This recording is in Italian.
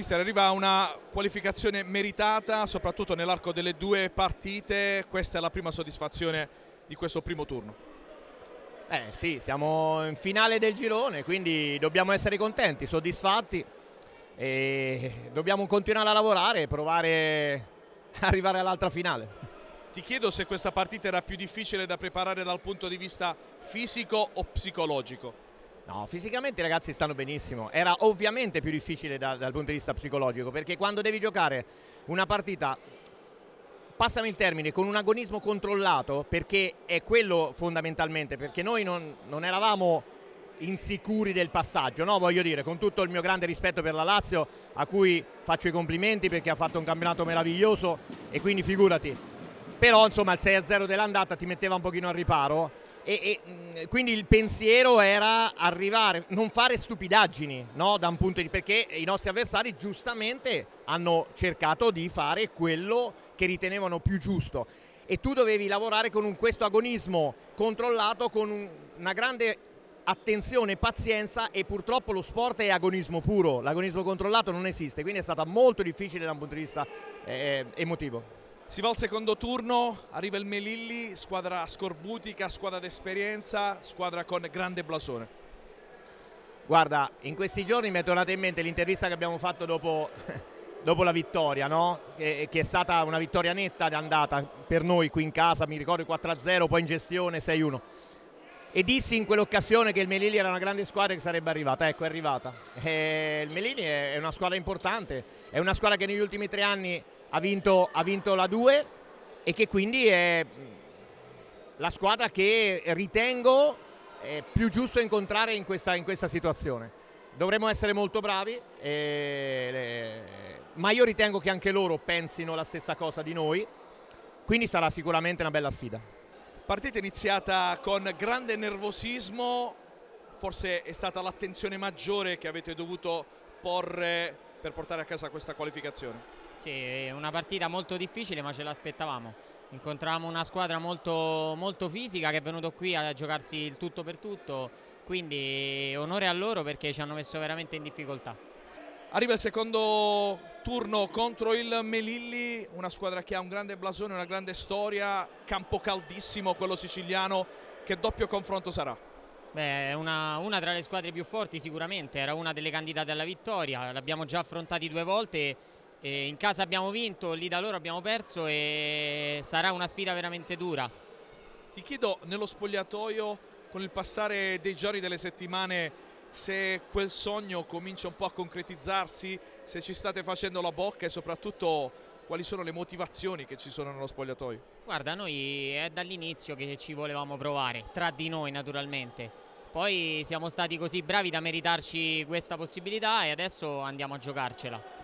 Mister, arriva una qualificazione meritata, soprattutto nell'arco delle due partite, questa è la prima soddisfazione di questo primo turno. Eh sì, siamo in finale del girone, quindi dobbiamo essere contenti, soddisfatti e dobbiamo continuare a lavorare e provare a arrivare all'altra finale. Ti chiedo se questa partita era più difficile da preparare dal punto di vista fisico o psicologico. No, fisicamente i ragazzi stanno benissimo. Era ovviamente più difficile da, dal punto di vista psicologico, perché quando devi giocare una partita, passami il termine, con un agonismo controllato, perché è quello fondamentalmente, perché noi non, non eravamo insicuri del passaggio, no? Voglio dire, con tutto il mio grande rispetto per la Lazio, a cui faccio i complimenti perché ha fatto un campionato meraviglioso e quindi figurati. Però insomma il 6-0 dell'andata ti metteva un pochino al riparo e, e, quindi il pensiero era arrivare, non fare stupidaggini, no? da un punto di perché i nostri avversari giustamente hanno cercato di fare quello che ritenevano più giusto e tu dovevi lavorare con un, questo agonismo controllato con un, una grande attenzione e pazienza e purtroppo lo sport è agonismo puro, l'agonismo controllato non esiste, quindi è stata molto difficile da un punto di vista eh, emotivo. Si va al secondo turno, arriva il Melilli, squadra scorbutica, squadra d'esperienza, squadra con grande blasone. Guarda, in questi giorni mi è tornata in mente l'intervista che abbiamo fatto dopo, dopo la vittoria, no? che, che, è stata una vittoria netta d'andata per noi qui in casa, mi ricordo 4-0, poi in gestione 6-1 e dissi in quell'occasione che il Melini era una grande squadra che sarebbe arrivata, ecco è arrivata. E eh, il Melini è una squadra importante, è una squadra che negli ultimi tre anni ha vinto, ha vinto la 2 e che quindi è la squadra che ritengo eh, più giusto incontrare in questa, in questa situazione. Dovremmo essere molto bravi, eh, le... ma io ritengo che anche loro pensino la stessa cosa di noi, quindi sarà sicuramente una bella sfida. Partita è iniziata con grande nervosismo, forse è stata l'attenzione maggiore che avete dovuto porre per portare a casa questa qualificazione. Sì, è una partita molto difficile ma ce l'aspettavamo. Incontravamo una squadra molto, molto fisica che è venuta qui a giocarsi il tutto per tutto, quindi onore a loro perché ci hanno messo veramente in difficoltà. Arriva il secondo turno contro il Melilli, una squadra che ha un grande blasone, una grande storia, campo caldissimo quello siciliano, che doppio confronto sarà? Beh, è una, una, tra le squadre più forti sicuramente, era una delle candidate alla vittoria, l'abbiamo già affrontati due volte, in casa abbiamo vinto, lì da loro abbiamo perso e sarà una sfida veramente dura. Ti chiedo nello spogliatoio, con il passare dei giorni delle settimane, se quel sogno comincia un po' a concretizzarsi, se ci state facendo la bocca e soprattutto quali sono le motivazioni che ci sono nello spogliatoio? Guarda, noi è dall'inizio che ci volevamo provare, tra di noi naturalmente. Poi siamo stati così bravi da meritarci questa possibilità e adesso andiamo a giocarcela.